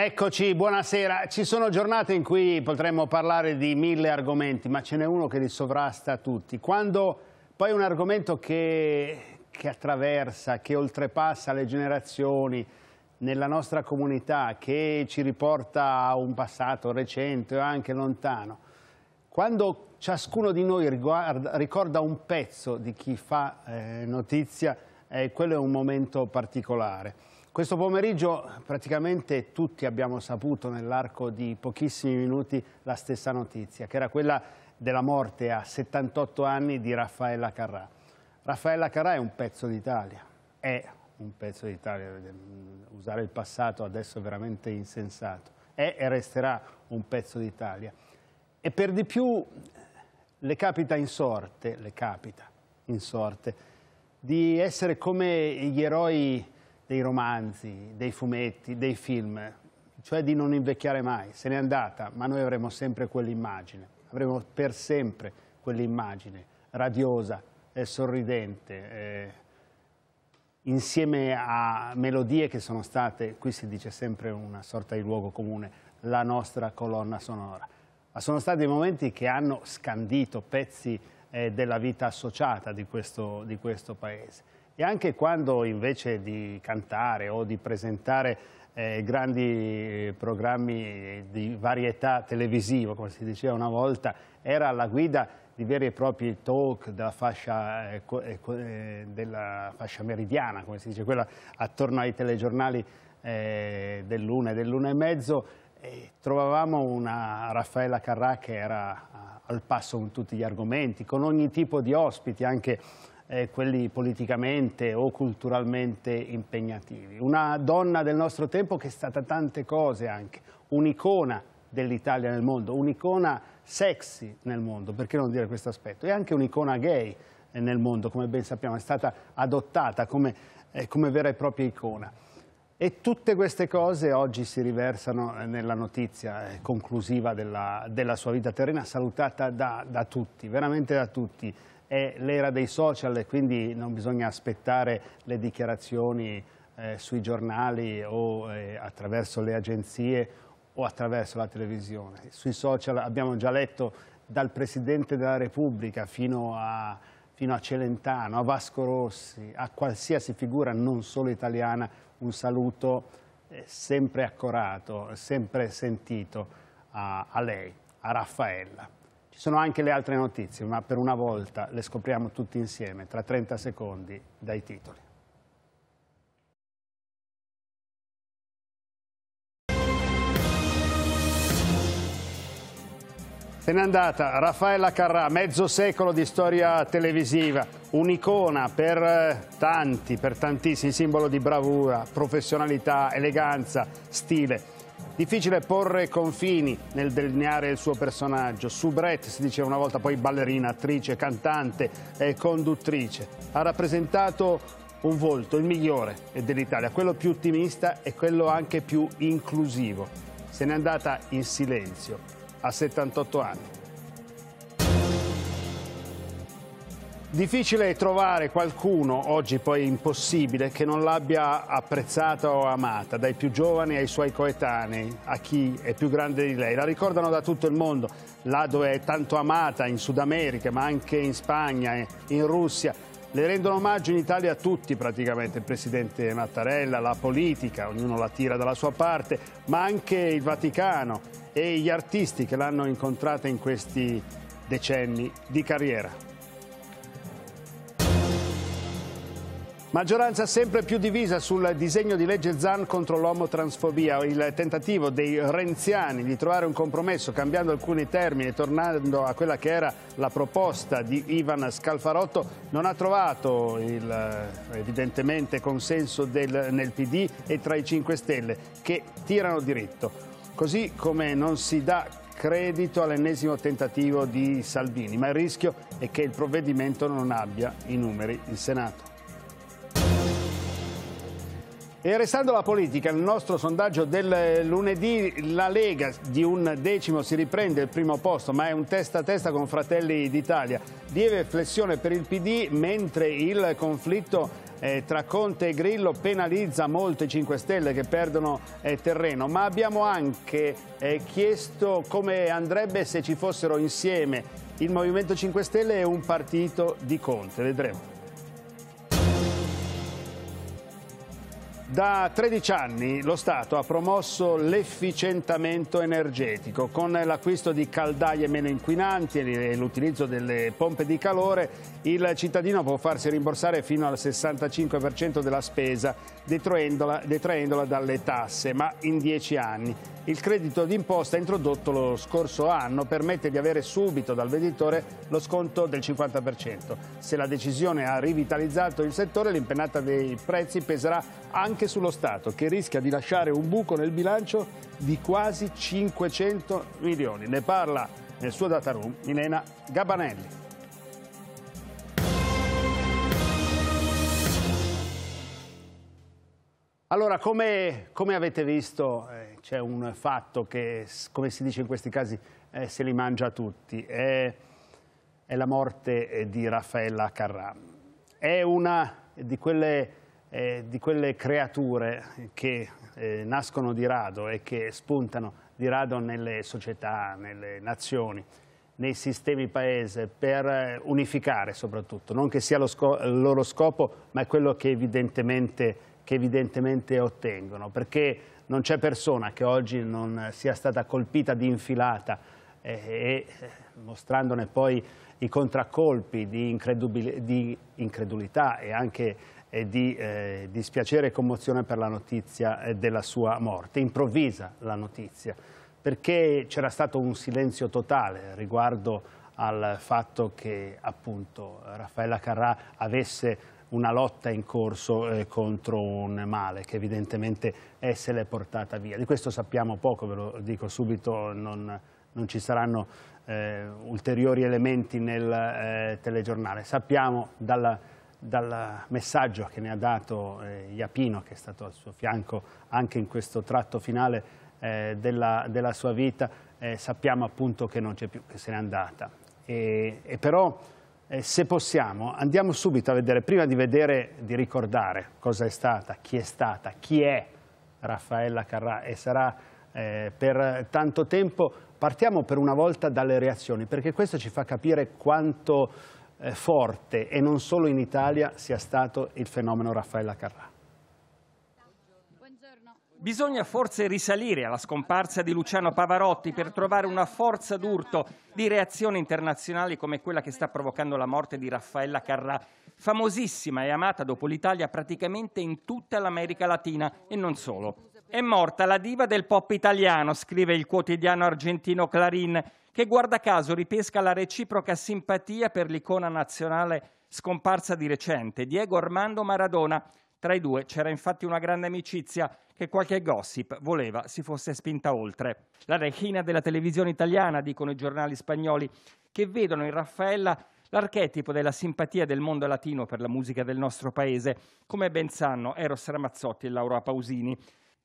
Eccoci, buonasera. Ci sono giornate in cui potremmo parlare di mille argomenti, ma ce n'è uno che li sovrasta tutti. Quando poi un argomento che, che attraversa, che oltrepassa le generazioni, nella nostra comunità, che ci riporta a un passato recente o anche lontano, quando ciascuno di noi riguarda, ricorda un pezzo di chi fa eh, notizia, eh, quello è un momento particolare. Questo pomeriggio praticamente tutti abbiamo saputo nell'arco di pochissimi minuti la stessa notizia, che era quella della morte a 78 anni di Raffaella Carrà. Raffaella Carrà è un pezzo d'Italia, è un pezzo d'Italia, mm, usare il passato adesso è veramente insensato, è e resterà un pezzo d'Italia. E per di più le capita in sorte, le capita in sorte, di essere come gli eroi dei romanzi, dei fumetti, dei film, cioè di non invecchiare mai, se n'è andata, ma noi avremo sempre quell'immagine, avremo per sempre quell'immagine radiosa e sorridente, eh, insieme a melodie che sono state, qui si dice sempre una sorta di luogo comune, la nostra colonna sonora. Ma sono stati momenti che hanno scandito pezzi eh, della vita associata di questo, di questo paese e anche quando invece di cantare o di presentare eh, grandi eh, programmi di varietà televisivo, come si diceva una volta, era alla guida di veri e propri talk della fascia, eh, eh, eh, della fascia meridiana, come si dice, quella attorno ai telegiornali eh, dell'una e dell'una e mezzo, e trovavamo una Raffaella Carrà che era al passo con tutti gli argomenti, con ogni tipo di ospiti, anche eh, quelli politicamente o culturalmente impegnativi. Una donna del nostro tempo che è stata tante cose anche, un'icona dell'Italia nel mondo, un'icona sexy nel mondo, perché non dire questo aspetto, e anche un'icona gay eh, nel mondo, come ben sappiamo, è stata adottata come, eh, come vera e propria icona. E tutte queste cose oggi si riversano eh, nella notizia eh, conclusiva della, della sua vita terrena, salutata da, da tutti, veramente da tutti è l'era dei social, e quindi non bisogna aspettare le dichiarazioni eh, sui giornali o eh, attraverso le agenzie o attraverso la televisione. Sui social abbiamo già letto dal Presidente della Repubblica fino a, fino a Celentano, a Vasco Rossi, a qualsiasi figura non solo italiana, un saluto eh, sempre accorato, sempre sentito a, a lei, a Raffaella. Ci sono anche le altre notizie, ma per una volta le scopriamo tutti insieme tra 30 secondi dai titoli. Se n'è andata Raffaella Carrà, mezzo secolo di storia televisiva, un'icona per eh, tanti, per tantissimi, simbolo di bravura, professionalità, eleganza, stile. Difficile porre confini nel delineare il suo personaggio. Soubrette si diceva una volta poi ballerina, attrice, cantante e conduttrice. Ha rappresentato un volto, il migliore dell'Italia, quello più ottimista e quello anche più inclusivo. Se n'è andata in silenzio a 78 anni. Difficile trovare qualcuno, oggi poi impossibile, che non l'abbia apprezzata o amata, dai più giovani ai suoi coetanei, a chi è più grande di lei. La ricordano da tutto il mondo, là dove è tanto amata, in Sud America, ma anche in Spagna, in Russia. Le rendono omaggio in Italia a tutti praticamente, il presidente Mattarella, la politica, ognuno la tira dalla sua parte, ma anche il Vaticano e gli artisti che l'hanno incontrata in questi decenni di carriera. Maggioranza sempre più divisa sul disegno di legge Zan contro l'omotransfobia, il tentativo dei renziani di trovare un compromesso cambiando alcuni termini e tornando a quella che era la proposta di Ivan Scalfarotto non ha trovato il, evidentemente consenso del, nel PD e tra i 5 Stelle che tirano diritto, così come non si dà credito all'ennesimo tentativo di Salvini, ma il rischio è che il provvedimento non abbia i numeri in Senato. E restando alla politica, nel nostro sondaggio del lunedì la Lega di un decimo si riprende il primo posto, ma è un testa a testa con Fratelli d'Italia. Lieve flessione per il PD, mentre il conflitto eh, tra Conte e Grillo penalizza molto i 5 Stelle che perdono eh, terreno, ma abbiamo anche eh, chiesto come andrebbe se ci fossero insieme il Movimento 5 Stelle e un partito di Conte. Vedremo. Da 13 anni lo Stato ha promosso l'efficientamento energetico con l'acquisto di caldaie meno inquinanti e l'utilizzo delle pompe di calore. Il cittadino può farsi rimborsare fino al 65% della spesa detraendola, detraendola dalle tasse, ma in 10 anni. Il credito d'imposta introdotto lo scorso anno permette di avere subito dal venditore lo sconto del 50%. Se la decisione ha rivitalizzato il settore, l'impennata dei prezzi peserà anche anche sullo Stato, che rischia di lasciare un buco nel bilancio di quasi 500 milioni. Ne parla nel suo data room Milena Gabanelli. Allora, come, come, avete visto, eh, c'è un fatto che, come si dice in questi casi, eh, se li mangia tutti. È, è la morte eh, di Raffaella Carrà. È una di quelle eh, di quelle creature che eh, nascono di rado e che spuntano di rado nelle società, nelle nazioni, nei sistemi paese, per eh, unificare soprattutto, non che sia il loro scopo, ma è quello che evidentemente, che evidentemente ottengono, perché non c'è persona che oggi non sia stata colpita di infilata eh, e eh, mostrandone poi i contraccolpi di, di incredulità e anche e di eh, dispiacere e commozione per la notizia eh, della sua morte, improvvisa la notizia, perché c'era stato un silenzio totale riguardo al fatto che appunto Raffaella Carrà avesse una lotta in corso eh, contro un male che evidentemente è se l'è portata via. Di questo sappiamo poco, ve lo dico subito, non, non ci saranno eh, ulteriori elementi nel eh, telegiornale. Sappiamo dalla dal messaggio che ne ha dato eh, Iapino, che è stato al suo fianco anche in questo tratto finale eh, della, della, sua vita, eh, sappiamo appunto che non c'è più, che se n'è andata. E, e però, eh, se possiamo, andiamo subito a vedere, prima di vedere, di ricordare cosa è stata, chi è stata, chi è Raffaella Carrà e sarà eh, per tanto tempo, partiamo per una volta dalle reazioni, perché questo ci fa capire quanto eh, forte, e non solo in Italia, sia stato il fenomeno Raffaella Carrà. Bisogna forse risalire alla scomparsa di Luciano Pavarotti per trovare una forza d'urto di reazioni internazionali come quella che sta provocando la morte di Raffaella Carrà, famosissima e amata dopo l'Italia praticamente in tutta l'America Latina e non solo. È morta la diva del pop italiano, scrive il quotidiano argentino Clarín, che guarda caso ripesca la reciproca simpatia per l'icona nazionale scomparsa di recente, Diego Armando Maradona. Tra i due c'era infatti una grande amicizia che qualche gossip voleva si fosse spinta oltre. La regina della televisione italiana, dicono i giornali spagnoli, che vedono in Raffaella l'archetipo della simpatia del mondo latino per la musica del nostro paese, come ben sanno Eros Ramazzotti e Laura Pausini.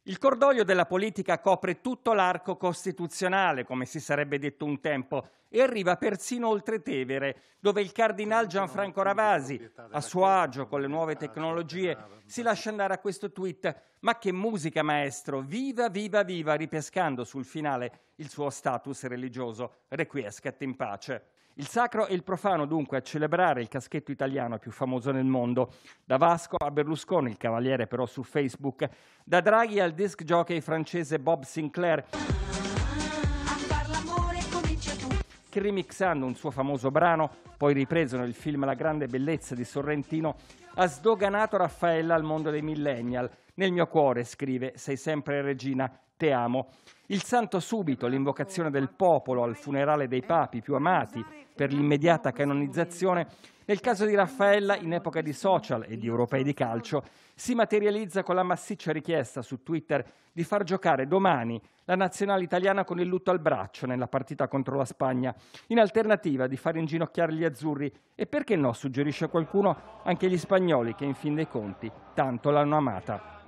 Il cordoglio della politica copre tutto l'arco costituzionale, come si sarebbe detto un tempo, e arriva persino oltre Tevere, dove il cardinal Gianfranco Ravasi, a suo agio con le nuove tecnologie, si lascia andare a questo tweet «Ma che musica, maestro! Viva, viva, viva!» ripescando sul finale il suo status religioso «Requiescat in pace». Il sacro e il profano dunque a celebrare il caschetto italiano più famoso nel mondo, da Vasco a Berlusconi, il cavaliere però su Facebook, da Draghi al disc jockey francese Bob Sinclair, che remixando un suo famoso brano, poi ripreso nel film La grande bellezza di Sorrentino, ha sdoganato Raffaella al mondo dei millennial. Nel mio cuore, scrive, sei sempre regina, te amo. Il santo subito, l'invocazione del popolo al funerale dei papi più amati per l'immediata canonizzazione, nel caso di Raffaella, in epoca di social e di europei di calcio, si materializza con la massiccia richiesta su Twitter di far giocare domani la nazionale italiana con il lutto al braccio nella partita contro la Spagna, in alternativa di far inginocchiare gli azzurri e perché no, suggerisce qualcuno, anche gli spagnoli che in fin dei conti tanto l'hanno amata.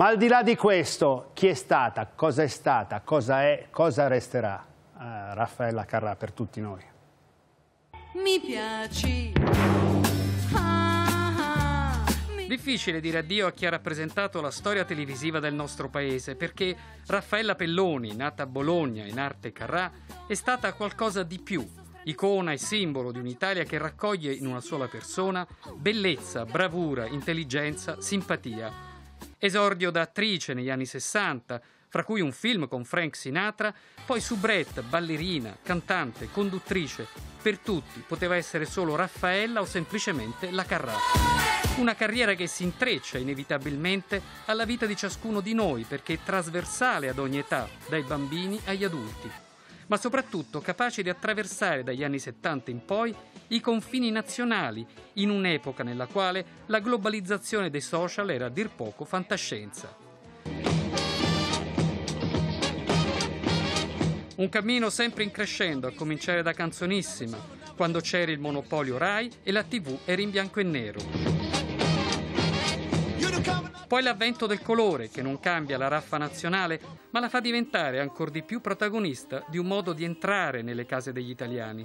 Ma al di là di questo, chi è stata, cosa è stata, cosa è, cosa resterà eh, Raffaella Carrà per tutti noi? Mi piaci. Difficile dire addio a chi ha rappresentato la storia televisiva del nostro paese, perché Raffaella Pelloni, nata a Bologna in arte Carrà, è stata qualcosa di più icona e simbolo di un'Italia che raccoglie in una sola persona bellezza, bravura, intelligenza, simpatia. Esordio da attrice negli anni 60, fra cui un film con Frank Sinatra, poi soubrette, ballerina, cantante, conduttrice. Per tutti poteva essere solo Raffaella o semplicemente la Carrà. Una carriera che si intreccia inevitabilmente alla vita di ciascuno di noi perché è trasversale ad ogni età, dai bambini agli adulti ma soprattutto capace di attraversare dagli anni 70 in poi i confini nazionali, in un'epoca nella quale la globalizzazione dei social era a dir poco fantascienza. Un cammino sempre in crescendo, a cominciare da Canzonissima, quando c'era il monopolio Rai e la TV era in bianco e nero. Poi l'avvento del colore, che non cambia la raffa nazionale, ma la fa diventare ancora di più protagonista di un modo di entrare nelle case degli italiani.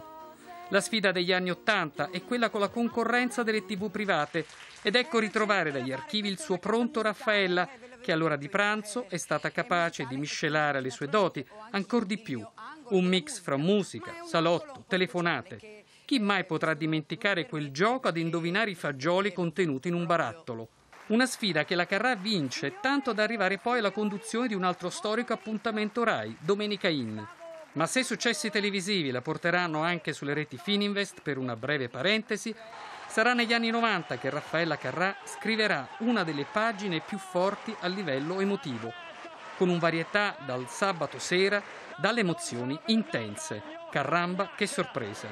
La sfida degli anni Ottanta è quella con la concorrenza delle tv private ed ecco ritrovare dagli archivi il suo pronto Raffaella, che all'ora di pranzo è stata capace di miscelare le sue doti ancora di più. Un mix fra musica, salotto, telefonate. Chi mai potrà dimenticare quel gioco ad indovinare i fagioli contenuti in un barattolo? Una sfida che la Carrà vince, tanto da arrivare poi alla conduzione di un altro storico appuntamento RAI, Domenica In. Ma se i successi televisivi la porteranno anche sulle reti Fininvest, per una breve parentesi, sarà negli anni 90 che Raffaella Carrà scriverà una delle pagine più forti a livello emotivo, con un varietà dal sabato sera, dalle emozioni intense. Carramba, che sorpresa!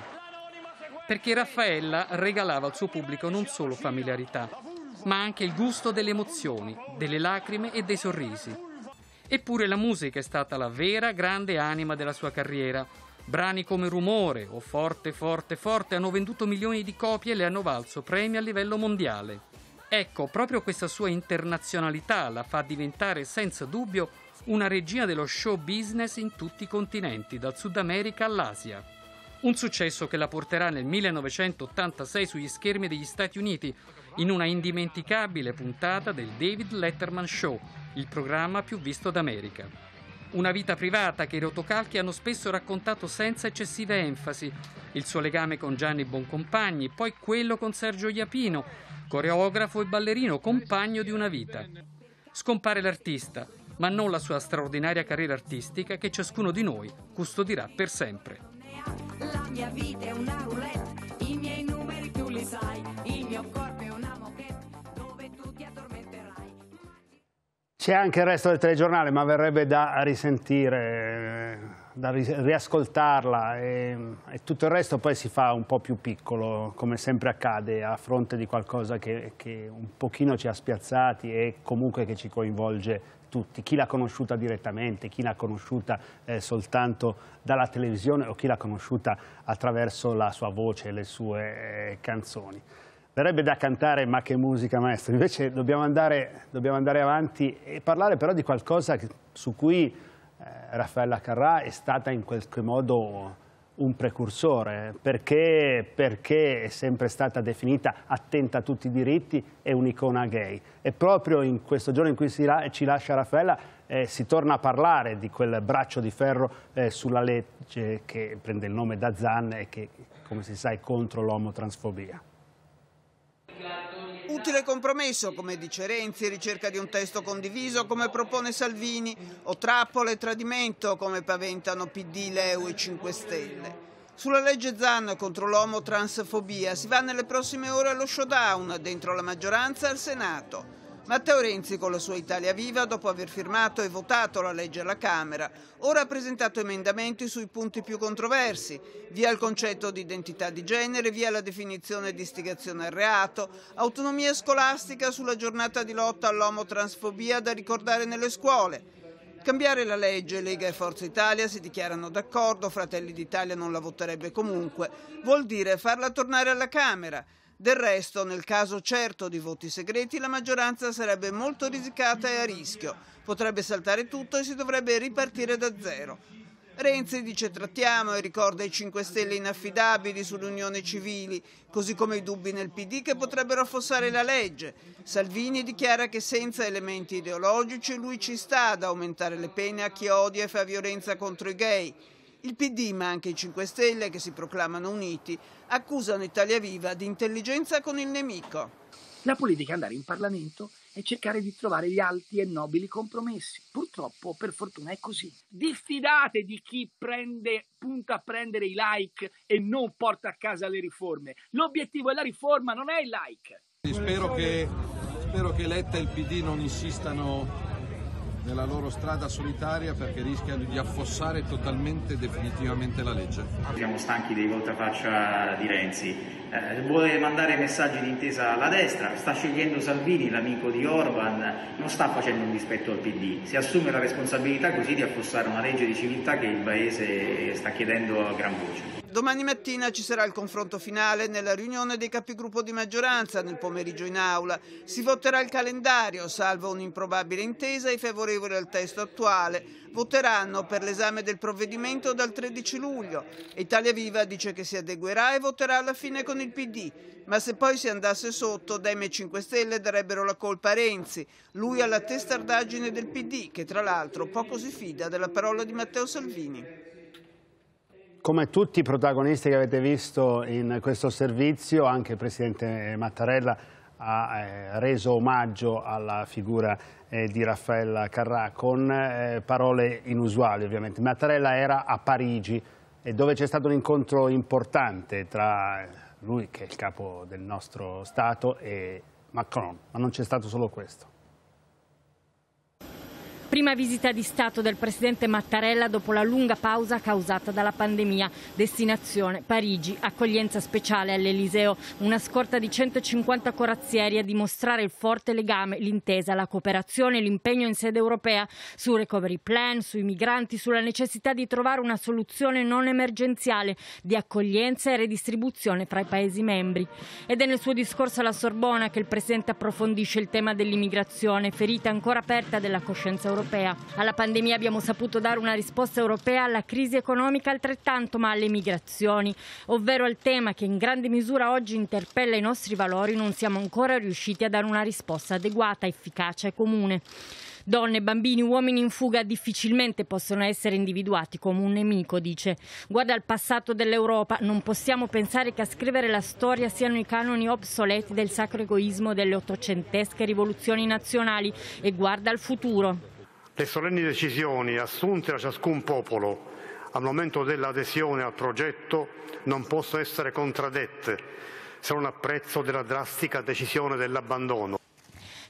Perché Raffaella regalava al suo pubblico non solo familiarità, ma anche il gusto delle emozioni, delle lacrime e dei sorrisi. Eppure la musica è stata la vera grande anima della sua carriera. Brani come Rumore o Forte, Forte, Forte hanno venduto milioni di copie e le hanno valso premi a livello mondiale. Ecco, proprio questa sua internazionalità la fa diventare senza dubbio una regina dello show business in tutti i continenti, dal Sud America all'Asia. Un successo che la porterà nel 1986 sugli schermi degli Stati Uniti, in una indimenticabile puntata del David Letterman Show, il programma più visto d'America. Una vita privata che i rotocalchi hanno spesso raccontato senza eccessiva enfasi, il suo legame con Gianni Boncompagni, poi quello con Sergio Iapino, coreografo e ballerino, compagno di una vita. Scompare l'artista, ma non la sua straordinaria carriera artistica che ciascuno di noi custodirà per sempre. La mia vita è una roulette, i miei numeri tu li sai. C'è anche il resto del telegiornale, ma verrebbe da risentire, da riascoltarla e, e, tutto il resto poi si fa un po' più piccolo, come sempre accade, a fronte di qualcosa che, che un pochino ci ha spiazzati e comunque che ci coinvolge tutti. Chi l'ha conosciuta direttamente, chi l'ha conosciuta eh, soltanto dalla televisione o chi l'ha conosciuta attraverso la sua voce e le sue eh, canzoni. Verrebbe da cantare ma che musica maestro, invece dobbiamo andare, dobbiamo andare avanti e parlare però di qualcosa che, su cui eh, Raffaella Carrà è stata in qualche modo un precursore, perché, perché è sempre stata definita attenta a tutti i diritti e un'icona gay. E proprio in questo giorno in cui la ci lascia Raffaella eh, si torna a parlare di quel braccio di ferro eh, sulla legge che prende il nome da Zan e che, come si sa, è contro l'omotransfobia. Utile compromesso, come dice Renzi, ricerca di un testo condiviso, come propone Salvini, o trappole e tradimento, come paventano PD, Leu e 5 Stelle. Sulla legge Zan contro l'omo transfobia si va nelle prossime ore allo showdown dentro la maggioranza al Senato. Matteo Renzi con la sua Italia Viva, dopo aver firmato e votato la legge alla Camera, ora ha presentato emendamenti sui punti più controversi, via il concetto di identità di genere, via la definizione di istigazione al reato, autonomia scolastica sulla giornata di lotta all'omotransfobia da ricordare nelle scuole. Cambiare la legge, Lega e Forza Italia si dichiarano d'accordo, Fratelli d'Italia non la voterebbe comunque, vuol dire farla tornare alla Camera. Del resto, nel caso certo di voti segreti, la maggioranza sarebbe molto risicata e a rischio. Potrebbe saltare tutto e si dovrebbe ripartire da zero. Renzi dice trattiamo e ricorda i 5 Stelle inaffidabili sull'unione civili, così come i dubbi nel PD che potrebbero affossare la legge. Salvini dichiara che senza elementi ideologici lui ci sta ad aumentare le pene a chi odia e fa violenza contro i gay. Il PD, ma anche i 5 Stelle, che si proclamano uniti, accusano Italia Viva di intelligenza con il nemico. La politica è andare in Parlamento e cercare di trovare gli alti e nobili compromessi. Purtroppo, per fortuna, è così. Diffidate di chi prende, punta a prendere i like e non porta a casa le riforme. L'obiettivo è la riforma, non è il like. Spero che, spero che Letta e il PD non insistano nella loro strada solitaria perché rischiano di affossare totalmente e definitivamente la legge. Siamo stanchi dei voltafaccia di Renzi, eh, vuole mandare messaggi di intesa alla destra, sta scegliendo Salvini, l'amico di Orban, non sta facendo un dispetto al PD, si assume la responsabilità così di affossare una legge di civiltà che il Paese sta chiedendo a gran voce. Domani mattina ci sarà il confronto finale nella riunione dei capigruppo di maggioranza, nel pomeriggio in aula. Si voterà il calendario, salvo un'improbabile intesa, i favorevoli al testo attuale. Voteranno per l'esame del provvedimento dal 13 luglio. Italia Viva dice che si adeguerà e voterà alla fine con il PD. Ma se poi si andasse sotto, Dem e 5 Stelle darebbero la colpa a Renzi, lui alla testardaggine del PD, che tra l'altro poco si fida della parola di Matteo Salvini come tutti i protagonisti che avete visto in questo servizio, anche il Presidente Mattarella ha eh, reso omaggio alla figura eh, di Raffaella Carrà con eh, parole inusuali ovviamente. Mattarella era a Parigi dove c'è stato un incontro importante tra lui che è il capo del nostro Stato e Macron, ma non c'è stato solo questo. Prima visita di Stato del Presidente Mattarella dopo la lunga pausa causata dalla pandemia. Destinazione Parigi, accoglienza speciale all'Eliseo. Una scorta di 150 corazzieri a dimostrare il forte legame, l'intesa, la cooperazione e l'impegno in sede europea sul recovery plan, sui migranti, sulla necessità di trovare una soluzione non emergenziale di accoglienza e redistribuzione fra i Paesi membri. Ed è nel suo discorso alla Sorbona che il Presidente approfondisce il tema dell'immigrazione, ferita ancora aperta della coscienza europea europea. Alla pandemia abbiamo saputo dare una risposta europea alla crisi economica altrettanto, ma alle migrazioni, ovvero al tema che in grande misura oggi interpella i nostri valori, non siamo ancora riusciti a dare una risposta adeguata, efficace e comune. Donne, bambini, uomini in fuga difficilmente possono essere individuati come un nemico, dice. Guarda al passato dell'Europa, non possiamo pensare che a scrivere la storia siano i canoni obsoleti del sacro egoismo delle ottocentesche rivoluzioni nazionali e guarda al futuro. Le solenni decisioni assunte da ciascun popolo al momento dell'adesione al progetto non possono essere contraddette se non a prezzo della drastica decisione dell'abbandono.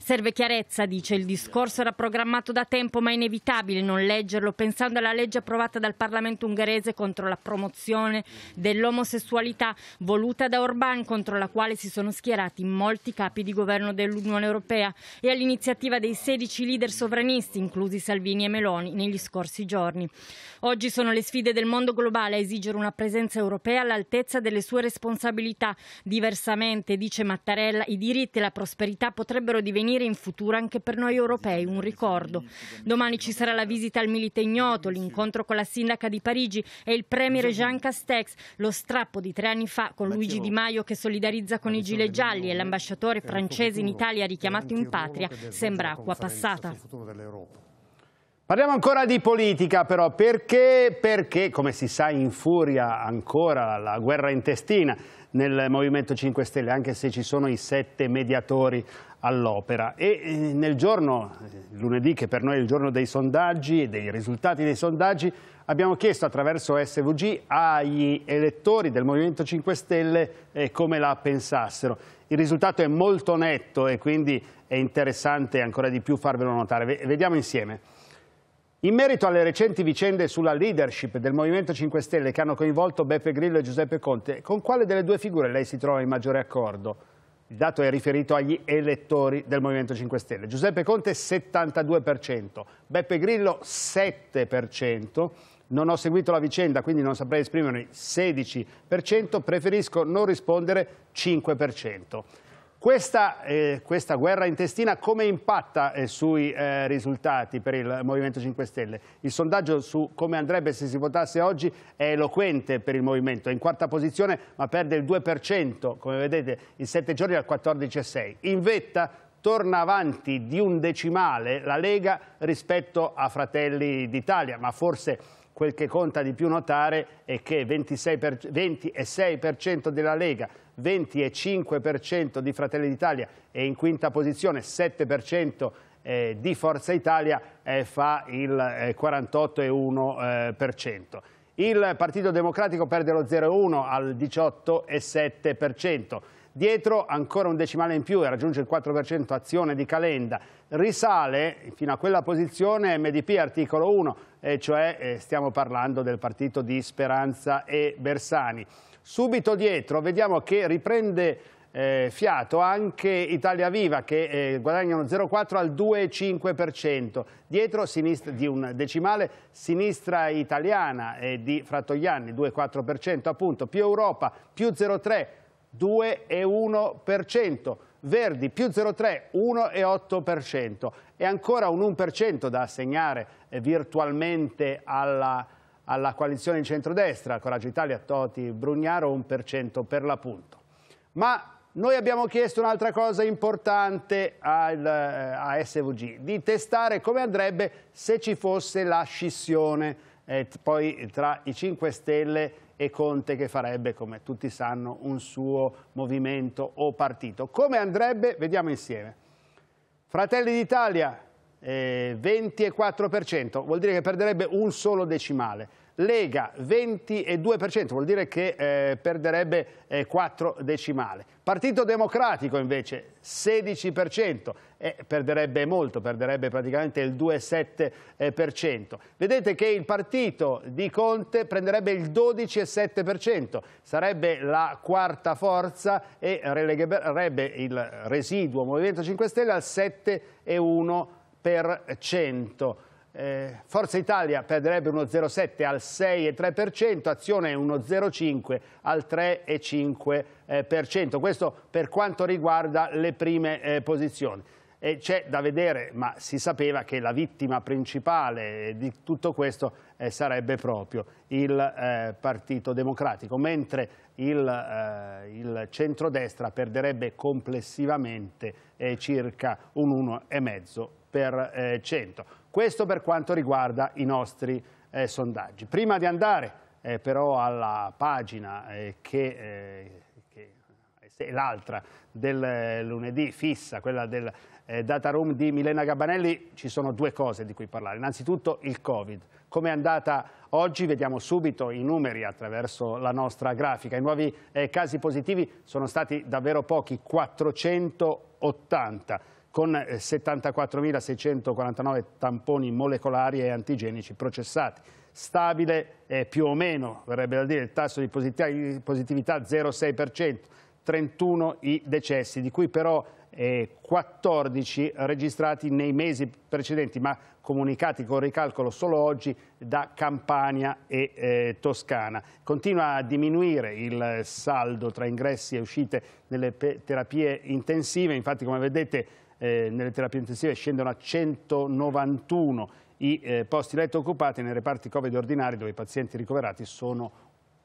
Serve chiarezza, dice, il discorso era programmato da tempo ma è inevitabile non leggerlo pensando alla legge approvata dal Parlamento ungherese contro la promozione dell'omosessualità voluta da Orbán contro la quale si sono schierati molti capi di governo dell'Unione Europea e all'iniziativa dei 16 leader sovranisti, inclusi Salvini e Meloni, negli scorsi giorni. Oggi sono le sfide del mondo globale a esigere una presenza europea all'altezza delle sue responsabilità. Diversamente, dice Mattarella, i diritti e la prosperità potrebbero divenire divenire in futuro anche per noi europei un ricordo. Domani ci sarà la visita al Milite Ignoto, l'incontro con la sindaca di Parigi e il premier Jean Castex, lo strappo di tre anni fa con Luigi Di Maio che solidarizza con i gilet gialli e l'ambasciatore francese in Italia richiamato in patria sembra acqua passata. Parliamo ancora di politica però, perché, perché come si sa infuria ancora la guerra intestina nel Movimento 5 Stelle, anche se ci sono i sette mediatori all'opera. E eh, nel giorno, eh, lunedì che per noi è il giorno dei sondaggi e dei risultati dei sondaggi, abbiamo chiesto attraverso SVG agli elettori del Movimento 5 Stelle eh, come la pensassero. Il risultato è molto netto e quindi è interessante ancora di più farvelo notare. Vediamo insieme. In merito alle recenti vicende sulla leadership del Movimento 5 Stelle che hanno coinvolto Beppe Grillo e Giuseppe Conte, con quale delle due figure lei si trova in maggiore accordo? Il dato è riferito agli elettori del Movimento 5 Stelle. Giuseppe Conte 72%, Beppe Grillo 7%. Non ho seguito la vicenda, quindi non saprei esprimermi 16%, preferisco non rispondere 5%. Questa, eh, questa, guerra intestina come impatta eh, sui eh, risultati per il Movimento 5 Stelle? Il sondaggio su come andrebbe se si votasse oggi è eloquente per il Movimento, è in quarta posizione ma perde il 2%, come vedete, in sette giorni dal 14,6. In vetta torna avanti di un decimale la Lega rispetto a Fratelli d'Italia, ma forse Quel che conta di più notare è che 26%, 26% della Lega, 25% di Fratelli d'Italia e in quinta posizione 7% eh, di Forza Italia eh, fa il eh, 48,1%. Eh, il Partito Democratico perde lo 0,1 al 18,7%. Dietro ancora un decimale in più e raggiunge il 4% azione di Calenda. Risale fino a quella posizione MDP articolo 1, e cioè eh, stiamo parlando del partito di Speranza e Bersani. Subito dietro vediamo che riprende eh, fiato anche Italia Viva che eh, guadagna uno 0,4 al 2,5%. Dietro sinistra, di un decimale sinistra italiana eh, di Frattogliani 2,4% appunto, più Europa più 0,3% 2,1%, Verdi più 0,3, 1,8% è ancora un 1% da assegnare eh, virtualmente alla, alla coalizione in centrodestra, Coraggio Italia, Toti, Brugnaro, 1% per l'appunto. Ma noi abbiamo chiesto un'altra cosa importante al, eh, a SVG, di testare come andrebbe se ci fosse la scissione eh, poi tra i 5 Stelle e Conte che farebbe, come tutti sanno, un suo movimento o partito. Come andrebbe? Vediamo insieme. Fratelli d'Italia, eh, 24%, vuol dire che perderebbe un solo decimale. Lega 22%, vuol dire che eh, perderebbe eh, 4 decimali. Partito Democratico invece 16%, eh, perderebbe molto, perderebbe praticamente il 2,7%. Eh, Vedete che il partito di Conte prenderebbe il 12,7%, sarebbe la quarta forza e relegherebbe il residuo Movimento 5 Stelle al 7,1%. Eh, Forza Italia perderebbe uno 0,7 al 6,3%, Azione uno 0,5 al 3,5%. Eh, Questo per quanto riguarda le prime eh, posizioni. c'è da vedere, ma si sapeva che la vittima principale di tutto questo eh, sarebbe proprio il eh, Partito Democratico, mentre il, eh, il centrodestra perderebbe complessivamente circa un 1,5% questo per quanto riguarda i nostri eh, sondaggi. Prima di andare eh, però alla pagina eh, che, eh, che è l'altra del eh, lunedì fissa, quella del eh, data room di Milena Gabanelli, ci sono due cose di cui parlare. Innanzitutto il Covid. Come è andata oggi? Vediamo subito i numeri attraverso la nostra grafica. I nuovi casi positivi sono stati davvero pochi, 480 con 74.649 eh, tamponi molecolari e antigenici processati. Stabile eh, più o meno, verrebbe da dire, il tasso di positività 0,6%, 31 i decessi, di cui però 14 eh, registrati nei mesi precedenti, ma comunicati con ricalcolo solo oggi da Campania e eh, Toscana. Continua a diminuire il saldo tra ingressi e uscite nelle terapie intensive, infatti come vedete eh, nelle terapie intensive scendono a 191 i eh, posti letto occupati nei reparti Covid ordinari dove i pazienti ricoverati sono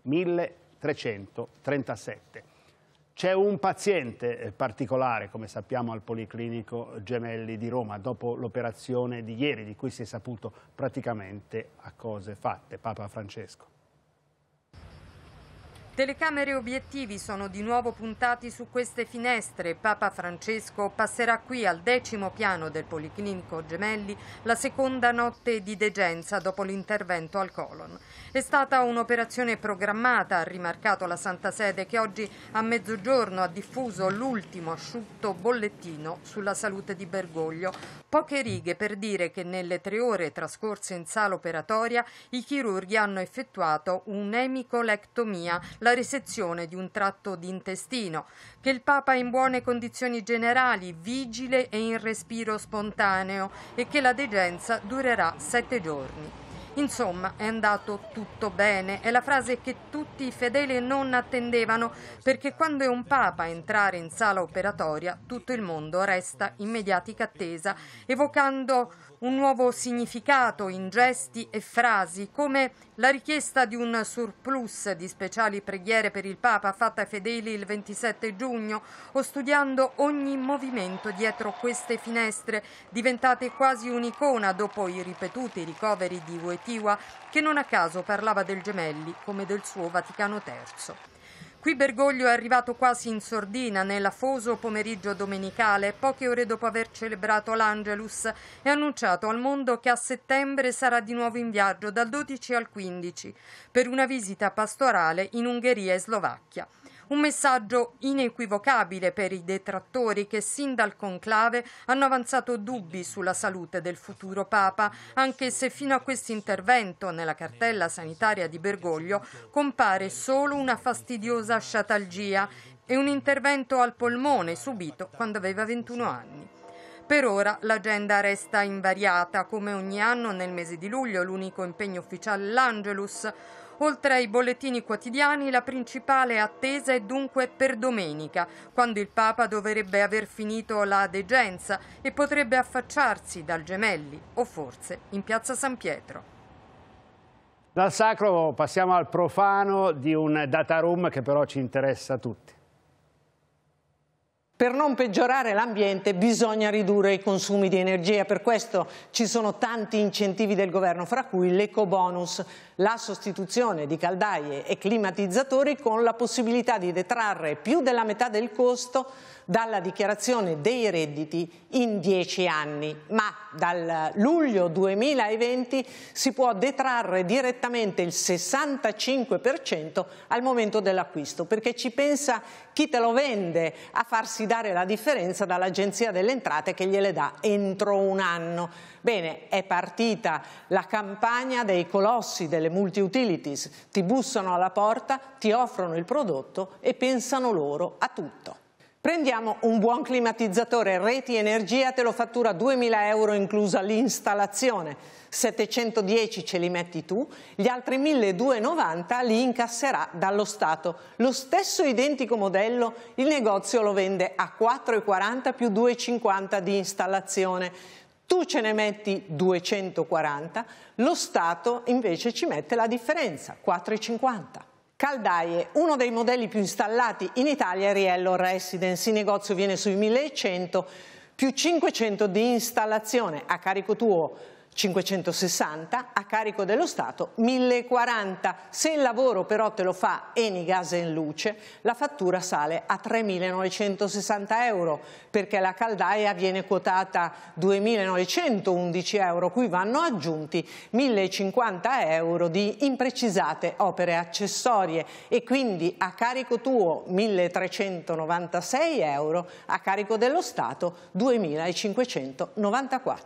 1337. C'è un paziente eh, particolare, come sappiamo, al Policlinico Gemelli di Roma, dopo l'operazione di ieri, di cui si è saputo praticamente a cose fatte, Papa Francesco. Telecamere e obiettivi sono di nuovo puntati su queste finestre. Papa Francesco passerà qui al decimo piano del Policlinico Gemelli la seconda notte di degenza dopo l'intervento al colon. È stata un'operazione programmata, ha rimarcato la Santa Sede, che oggi a mezzogiorno ha diffuso l'ultimo asciutto bollettino sulla salute di Bergoglio. Poche righe per dire che nelle tre ore trascorse in sala operatoria i chirurghi hanno effettuato un'emicolectomia, la risezione di un tratto d'intestino, che il Papa è in buone condizioni generali, vigile e in respiro spontaneo e che la degenza durerà sette giorni. Insomma, è andato tutto bene, è la frase che tutti i fedeli non attendevano, perché quando è un papa a entrare in sala operatoria, tutto il mondo resta in mediatica attesa, evocando un nuovo significato in gesti e frasi, come la richiesta di un surplus di speciali preghiere per il Papa fatta ai fedeli il 27 giugno, o studiando ogni movimento dietro queste finestre, diventate quasi un'icona dopo i ripetuti ricoveri di Wojtyła, che non a caso parlava del Gemelli come del suo Vaticano III. Qui Bergoglio è arrivato quasi in sordina nell'afoso pomeriggio domenicale, poche ore dopo aver celebrato l'Angelus e annunciato al mondo che a settembre sarà di nuovo in viaggio dal 12 al 15 per una visita pastorale in Ungheria e Slovacchia. Un messaggio inequivocabile per i detrattori che sin dal conclave hanno avanzato dubbi sulla salute del futuro Papa, anche se fino a questo intervento nella cartella sanitaria di Bergoglio compare solo una fastidiosa sciatalgia e un intervento al polmone subito quando aveva 21 anni. Per ora l'agenda resta invariata, come ogni anno nel mese di luglio l'unico impegno ufficiale è l'Angelus, Oltre ai bollettini quotidiani, la principale attesa è dunque per domenica, quando il Papa dovrebbe aver finito la degenza e potrebbe affacciarsi dal Gemelli o forse in piazza San Pietro. Dal sacro passiamo al profano di un data room che però ci interessa a tutti. Per non peggiorare l'ambiente bisogna ridurre i consumi di energia, per questo ci sono tanti incentivi del governo, fra cui l'ecobonus, la sostituzione di caldaie e climatizzatori con la possibilità di detrarre più della metà del costo dalla dichiarazione dei redditi in 10 anni, ma dal luglio 2020 si può detrarre direttamente il 65% al momento dell'acquisto, perché ci pensa chi te lo vende a farsi dare la differenza dall'Agenzia delle Entrate che gliele dà entro un anno. Bene, è partita la campagna dei colossi delle multi-utilities, ti bussano alla porta, ti offrono il prodotto e pensano loro a tutto. Prendiamo un buon climatizzatore, Reti Energia te lo fattura 2.000 euro inclusa l'installazione, 710 ce li metti tu, gli altri 1.290 li incasserà dallo Stato. Lo stesso identico modello il negozio lo vende a 4,40 più 2,50 di installazione. Tu ce ne metti 240, lo Stato invece ci mette la differenza, 4,50. Caldaie, uno dei modelli più installati in Italia è Riello Residence, in negozio viene sui 1100 più 500 di installazione a carico tuo 560, a carico dello Stato 1040. Se il lavoro però te lo fa Eni Gas e Luce, la fattura sale a 3.960 euro, perché la caldaia viene quotata 2.911 euro, cui vanno aggiunti 1.050 euro di imprecisate opere accessorie e quindi a carico tuo 1.396 euro, a carico dello Stato 2.594.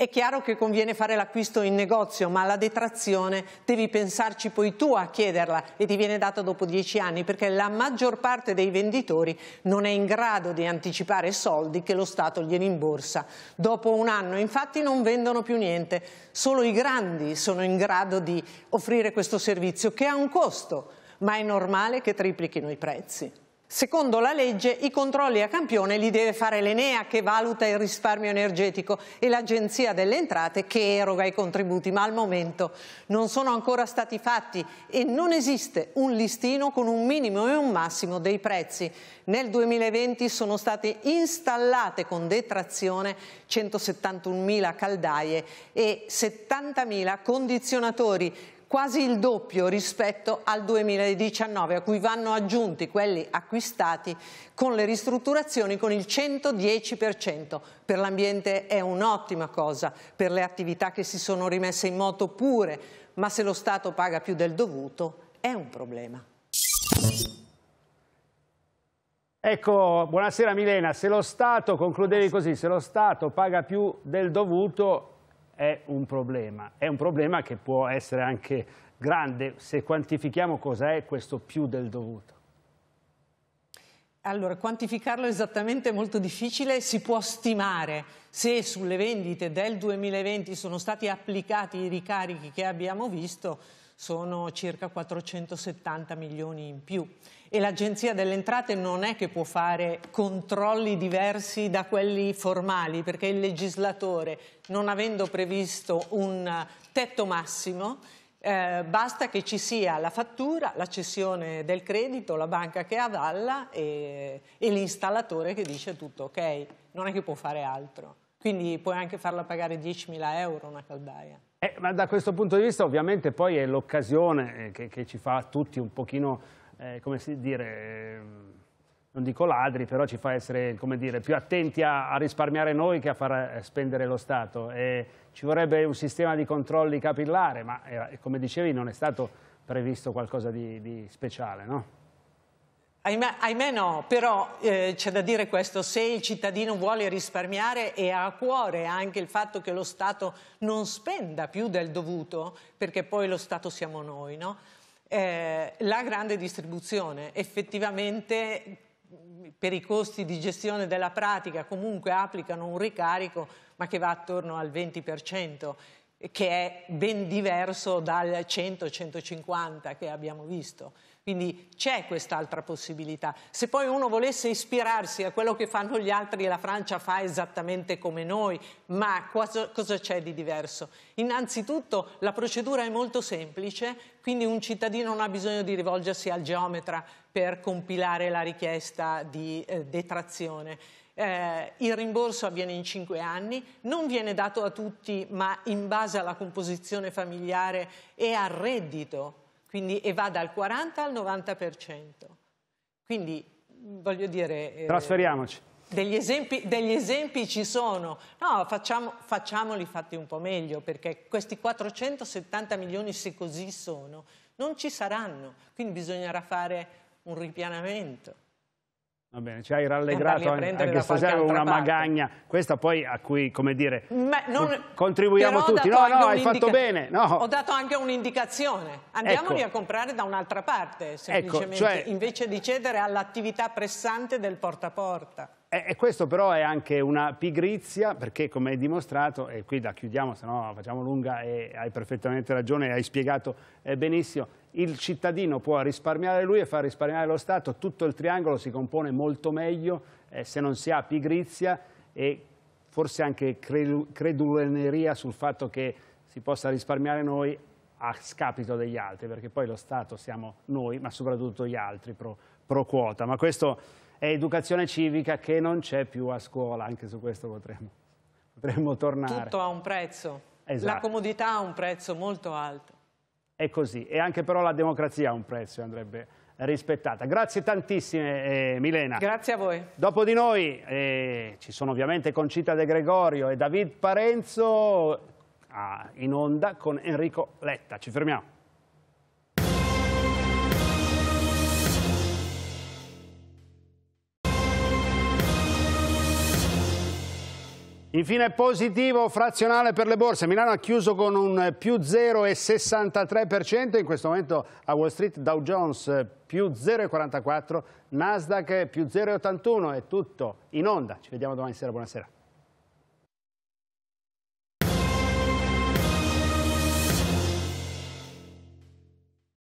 È chiaro che conviene fare l'acquisto in negozio, ma la detrazione devi pensarci poi tu a chiederla e ti viene data dopo dieci anni, perché la maggior parte dei venditori non è in grado di anticipare soldi che lo Stato gli rimborsa. Dopo un anno infatti non vendono più niente, solo i grandi sono in grado di offrire questo servizio che ha un costo, ma è normale che triplichino i prezzi. Secondo la legge i controlli a campione li deve fare l'Enea che valuta il risparmio energetico e l'Agenzia delle Entrate che eroga i contributi, ma al momento non sono ancora stati fatti e non esiste un listino con un minimo e un massimo dei prezzi. Nel 2020 sono state installate con detrazione 171.000 caldaie e 70.000 condizionatori quasi il doppio rispetto al 2019, a cui vanno aggiunti quelli acquistati con le ristrutturazioni con il 110%. Per l'ambiente è un'ottima cosa, per le attività che si sono rimesse in moto pure, ma se lo Stato paga più del dovuto è un problema. Ecco, buonasera Milena, se lo Stato, concludevi così, se lo Stato paga più del dovuto è un problema. È un problema che può essere anche grande se quantifichiamo cos'è questo più del dovuto. Allora, quantificarlo esattamente è molto difficile, si può stimare se sulle vendite del 2020 sono stati applicati i ricarichi che abbiamo visto, sono circa 470 milioni in più e l'Agenzia delle Entrate non è che può fare controlli diversi da quelli formali perché il legislatore non avendo previsto un tetto massimo eh, basta che ci sia la fattura, la cessione del credito, la banca che avalla e, e l'installatore che dice tutto ok, non è che può fare altro. Quindi puoi anche farla pagare 10.000 euro una caldaia. Eh, ma da questo punto di vista ovviamente poi è l'occasione eh, che, che, ci fa tutti un pochino, eh, come si dire, ehm, non dico ladri, però ci fa essere dire, più attenti a, a, risparmiare noi che a far eh, spendere lo Stato. E ci vorrebbe un sistema di controlli capillare, ma eh, come dicevi non è stato previsto qualcosa di, di speciale, no? Ahimè, ahimè, no, però eh, c'è da dire questo, se il cittadino vuole risparmiare e ha a cuore anche il fatto che lo Stato non spenda più del dovuto, perché poi lo Stato siamo noi, no? eh, la grande distribuzione effettivamente per i costi di gestione della pratica comunque applicano un ricarico ma che va attorno al 20% che è ben diverso dal 100-150 che abbiamo visto. Quindi c'è quest'altra possibilità. Se poi uno volesse ispirarsi a quello che fanno gli altri, e la Francia fa esattamente come noi, ma cosa, c'è di diverso? Innanzitutto la procedura è molto semplice, quindi un cittadino non ha bisogno di rivolgersi al geometra per compilare la richiesta di eh, detrazione. Eh, il rimborso avviene in cinque anni, non viene dato a tutti ma in base alla composizione familiare e al reddito quindi, e va dal 40 al 90%. Quindi voglio dire... Eh, Trasferiamoci. Degli esempi, degli esempi, ci sono, no, facciamo, facciamoli fatti un po' meglio perché questi 470 milioni se così sono non ci saranno, quindi bisognerà fare un ripianamento. Va bene, ci hai rallegrato anche, anche stasera una parte. magagna, questa poi a cui, come dire, non, contribuiamo tutti. No, no, hai fatto bene. No. Ho dato anche un'indicazione, andiamoli ecco. a comprare da un'altra parte, ecco, semplicemente, ecco, cioè, invece di cedere all'attività pressante del porta a porta. E questo però è anche una pigrizia, perché come hai dimostrato, e qui la chiudiamo, se no facciamo lunga, e hai perfettamente ragione, hai spiegato eh, benissimo, il cittadino può risparmiare lui e far risparmiare lo Stato, tutto il triangolo si compone molto meglio eh, se non si ha pigrizia e forse anche creduleneria sul fatto che si possa risparmiare noi a scapito degli altri, perché poi lo Stato siamo noi, ma soprattutto gli altri pro, pro quota. Ma questo è educazione civica che non c'è più a scuola, anche su questo potremmo, potremmo tornare. Tutto ha un prezzo, esatto. la comodità ha un prezzo molto alto è così. E anche però la democrazia ha un prezzo andrebbe rispettata. Grazie tantissime eh, Milena. Grazie a voi. Dopo di noi eh, ci sono ovviamente Concita De Gregorio e David Parenzo ah, in onda con Enrico Letta. Ci fermiamo. Infine positivo frazionale per le borse, Milano ha chiuso con un più 0,63%, in questo momento a Wall Street Dow Jones eh, più 0,44, Nasdaq eh, più 0,81, è tutto in onda, ci vediamo domani sera, buonasera.